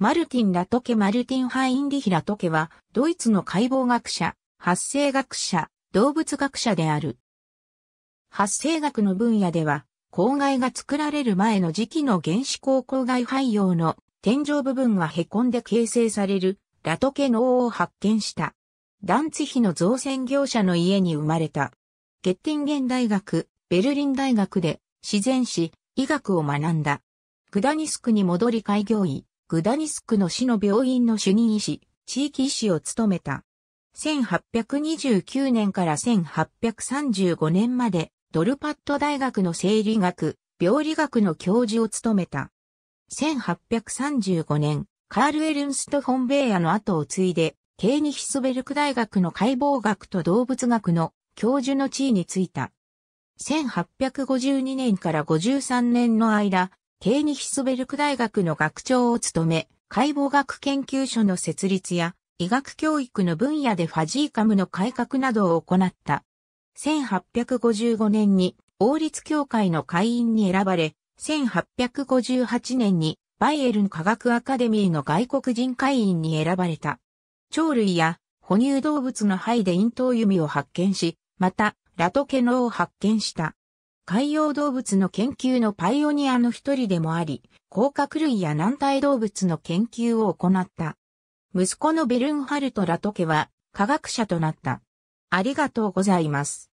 マルティン・ラトケ・マルティン・ハインリヒ・ラトケは、ドイツの解剖学者、発生学者、動物学者である。発生学の分野では、公害が作られる前の時期の原子光公害廃用の天井部分が凹んで形成されるラトケ脳を発見した。ダンツヒの造船業者の家に生まれた。ゲッティンゲン大学、ベルリン大学で自然史、医学を学んだ。グダニスクに戻り開業医、グダニスクの市の病院の主任医師、地域医師を務めた。1829年から1835年まで、ドルパット大学の生理学、病理学の教授を務めた。1835年、カール・エルンスト・フォンベイヤの後を継いで、ケーニヒスベルク大学の解剖学と動物学の教授の地位に就いた。1852年から53年の間、ケーニヒスベルク大学の学長を務め、解剖学研究所の設立や医学教育の分野でファジーカムの改革などを行った。1855年に王立協会の会員に選ばれ、1858年にバイエルン科学アカデミーの外国人会員に選ばれた。鳥類や哺乳動物の肺で咽頭弓を発見し、また、ラトケノを発見した。海洋動物の研究のパイオニアの一人でもあり、甲殻類や軟体動物の研究を行った。息子のベルンハルト・ラトケは科学者となった。ありがとうございます。